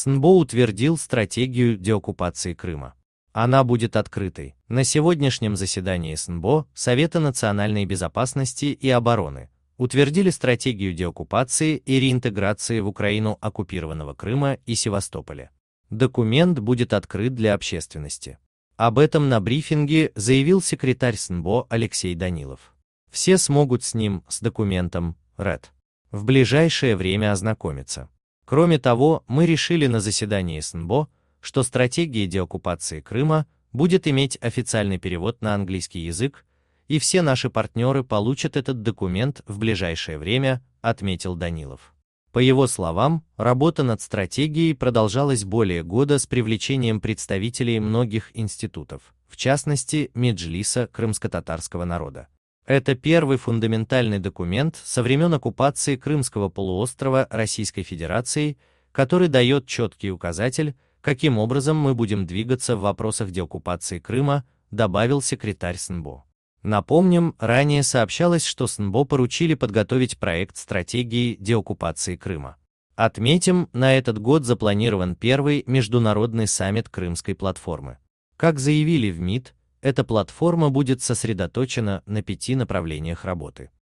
СНБО утвердил стратегию деоккупации Крыма. Она будет открытой. На сегодняшнем заседании СНБО Совета национальной безопасности и обороны утвердили стратегию деоккупации и реинтеграции в Украину оккупированного Крыма и Севастополя. Документ будет открыт для общественности. Об этом на брифинге заявил секретарь СНБО Алексей Данилов. Все смогут с ним, с документом, РЭД, в ближайшее время ознакомиться. Кроме того, мы решили на заседании СНБО, что стратегия деоккупации Крыма будет иметь официальный перевод на английский язык, и все наши партнеры получат этот документ в ближайшее время, отметил Данилов. По его словам, работа над стратегией продолжалась более года с привлечением представителей многих институтов, в частности, Меджлиса крымско-татарского народа. Это первый фундаментальный документ со времен оккупации Крымского полуострова Российской Федерацией, который дает четкий указатель, каким образом мы будем двигаться в вопросах деоккупации Крыма, добавил секретарь СНБО. Напомним, ранее сообщалось, что СНБО поручили подготовить проект стратегии деоккупации Крыма. Отметим, на этот год запланирован первый международный саммит Крымской платформы. Как заявили в МИД, эта платформа будет сосредоточена на пяти направлениях работы.